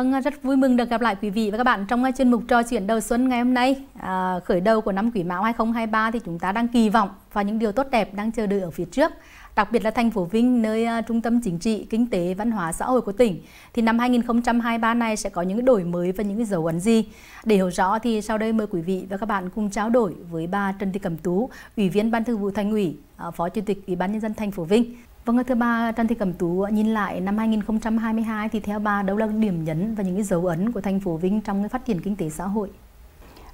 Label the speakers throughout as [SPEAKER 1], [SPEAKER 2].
[SPEAKER 1] Vâng, rất vui mừng được gặp lại quý vị và các bạn trong chuyên mục trò chuyện đầu xuân ngày hôm nay. À, khởi đầu của năm Quý Mão 2023 thì chúng ta đang kỳ vọng vào những điều tốt đẹp đang chờ đợi ở phía trước. Đặc biệt là thành phố Vinh, nơi à, trung tâm chính trị, kinh tế, văn hóa, xã hội của tỉnh, thì năm 2023 này sẽ có những đổi mới và những dấu ấn gì. Để hiểu rõ thì sau đây mời quý vị và các bạn cùng trao đổi với bà Trần Thị Cẩm Tú, Ủy viên Ban Thư vụ Thành ủy, à, Phó Chủ tịch Ủy ban Nhân dân thành phố Vinh. Vâng thưa bà Trần Thị Cẩm Tú, nhìn lại năm 2022 thì theo bà đâu là điểm nhấn và những cái dấu ấn của thành
[SPEAKER 2] phố Vinh trong cái phát triển kinh tế xã hội?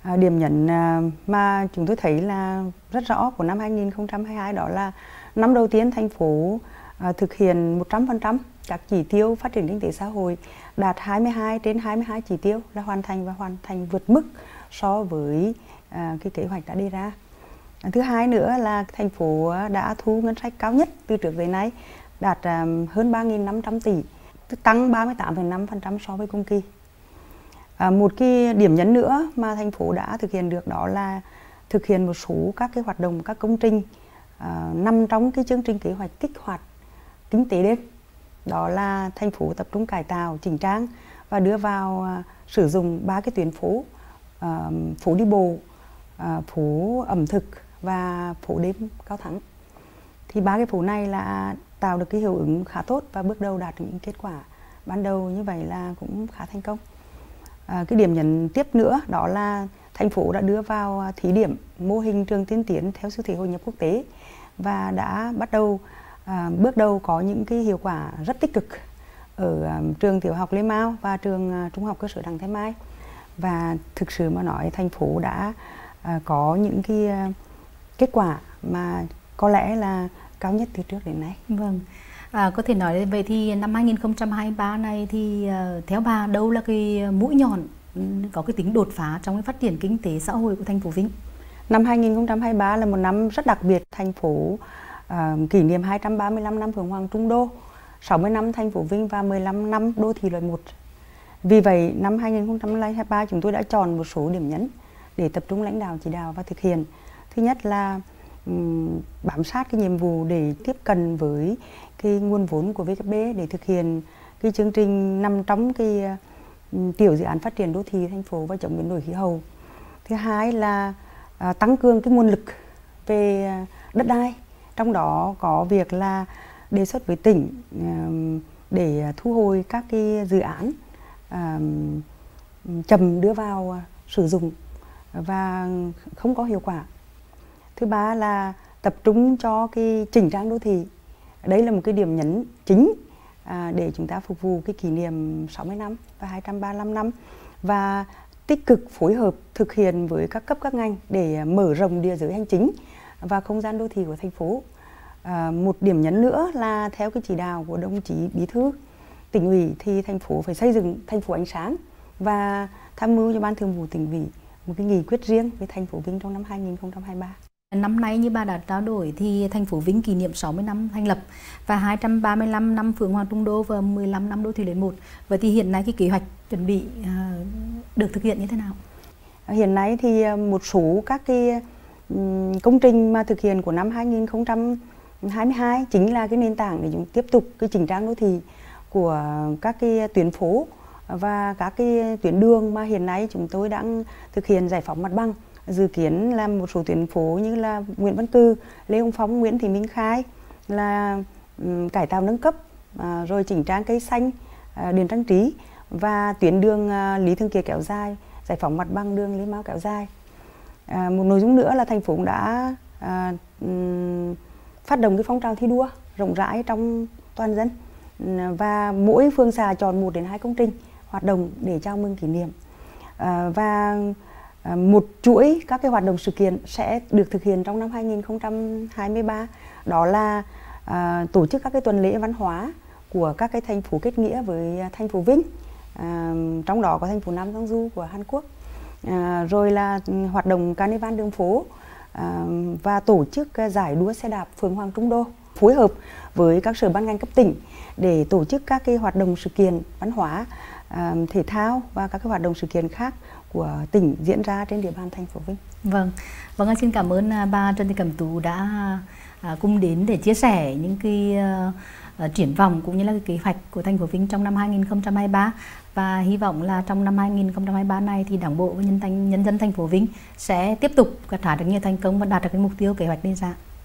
[SPEAKER 2] À, điểm nhấn à, mà chúng tôi thấy là rất rõ của năm 2022 đó là năm đầu tiên thành phố à, thực hiện 100% các chỉ tiêu phát triển kinh tế xã hội đạt 22 trên 22 chỉ tiêu là hoàn thành và hoàn thành vượt mức so với à, cái kế hoạch đã đề ra. Thứ hai nữa là thành phố đã thu ngân sách cao nhất từ trước tới nay, đạt à, hơn 3.500 tỷ, tăng 38,5% so với cùng kỳ. À, một cái điểm nhấn nữa mà thành phố đã thực hiện được đó là thực hiện một số các cái hoạt động, các công trình à, nằm trong cái chương trình kế hoạch kích hoạt kinh tế đêm. Đó là thành phố tập trung cải tạo, chỉnh trang và đưa vào sử dụng ba cái tuyến phố, phố đi bộ, phố ẩm thực và phố đêm cao thắng thì ba cái phố này là tạo được cái hiệu ứng khá tốt và bước đầu đạt được những kết quả ban đầu như vậy là cũng khá thành công à, cái điểm nhấn tiếp nữa đó là thành phố đã đưa vào thí điểm mô hình trường tiên tiến theo xu thế hội nhập quốc tế và đã bắt đầu à, bước đầu có những cái hiệu quả rất tích cực ở à, trường tiểu học Lê Mao và trường à, trung học cơ sở Đặng Thái Mai và thực sự mà nói thành phố đã à, có những cái à, kết quả mà có lẽ là cao nhất từ trước đến nay. Vâng.
[SPEAKER 1] À, có thể nói về thì năm 2023 này thì uh, theo bà đâu là cái mũi
[SPEAKER 2] nhọn ừ, có cái tính đột phá trong cái phát triển kinh tế xã hội của thành phố Vinh? Năm 2023 là một năm rất đặc biệt thành phố uh, kỷ niệm 235 năm Phượng Hoàng Trung Đô, 60 năm thành phố Vinh và 15 năm đô thị loại 1. Vì vậy, năm 2023 chúng tôi đã chọn một số điểm nhấn để tập trung lãnh đạo chỉ đạo và thực hiện thứ nhất là bám sát cái nhiệm vụ để tiếp cận với cái nguồn vốn của VKB để thực hiện cái chương trình nằm trong cái tiểu dự án phát triển đô thị thành phố và chống biến đổi khí hậu. Thứ hai là à, tăng cường cái nguồn lực về đất đai, trong đó có việc là đề xuất với tỉnh để thu hồi các cái dự án à, chậm đưa vào sử dụng và không có hiệu quả thứ ba là tập trung cho cái chỉnh trang đô thị đây là một cái điểm nhấn chính à, để chúng ta phục vụ cái kỷ niệm 60 năm và 235 năm và tích cực phối hợp thực hiện với các cấp các ngành để mở rộng địa giới hành chính và không gian đô thị của thành phố. À, một điểm nhấn nữa là theo cái chỉ đạo của đồng chí bí thư tỉnh ủy thì thành phố phải xây dựng thành phố ánh sáng và tham mưu cho ban thường vụ tỉnh ủy một cái nghị quyết riêng về thành phố Vinh trong năm 2023.
[SPEAKER 1] Năm nay như bà đã trao đổi thì thành phố Vinh kỷ niệm 60 năm thành lập và 235 năm phường Hoàng Trung Đô và 15 năm đô thị lớn một. Vậy thì hiện nay cái kế hoạch chuẩn bị à, được thực hiện như thế nào?
[SPEAKER 2] Hiện nay thì à, một số các cái công trình mà thực hiện của năm 2022 chính là cái nền tảng để chúng tiếp tục cái chỉnh trang đô thị của các cái tuyến phố và các cái tuyến đường mà hiện nay chúng tôi đang thực hiện giải phóng mặt bằng dự kiến là một số tuyến phố như là Nguyễn Văn Cư, Lê Hồng Phong, Nguyễn Thị Minh Khai là um, cải tạo nâng cấp à, rồi chỉnh trang cây xanh, à, điện trang trí và tuyến đường à, Lý Thường Kiệt kéo dài, giải phóng mặt bằng đường Lý Mao kéo dài. À, một nội dung nữa là thành phố cũng đã à, um, phát động cái phong trào thi đua rộng rãi trong toàn dân và mỗi phương xà chọn một đến hai công trình hoạt động để chào mừng kỷ niệm à, và À, một chuỗi các cái hoạt động sự kiện sẽ được thực hiện trong năm 2023 đó là à, tổ chức các cái tuần lễ văn hóa của các cái thành phố kết nghĩa với thành phố Vinh à, trong đó có thành phố Nam Giang Du của Hàn Quốc à, rồi là ừ, hoạt động carnival đường phố à, và tổ chức giải đua xe đạp phường Hoàng Trung Đô phối hợp với các sở ban ngành cấp tỉnh để tổ chức các cái hoạt động sự kiện văn hóa thể thao và các hoạt động sự kiện khác của tỉnh diễn ra trên địa bàn thành phố Vinh. Vâng, vâng xin cảm ơn
[SPEAKER 1] à, bà Trần Thị Cẩm Tú đã à, cùng đến để chia sẻ những cái ờ, ờ, triển vọng cũng như là cái kế hoạch của thành phố Vinh trong năm 2023 và hy vọng là trong năm 2023 này thì Đảng bộ và nhân, nhân dân thành phố Vinh sẽ tiếp tục gặt hái được nhiều thành công và đạt được cái mục tiêu kế hoạch đề ra.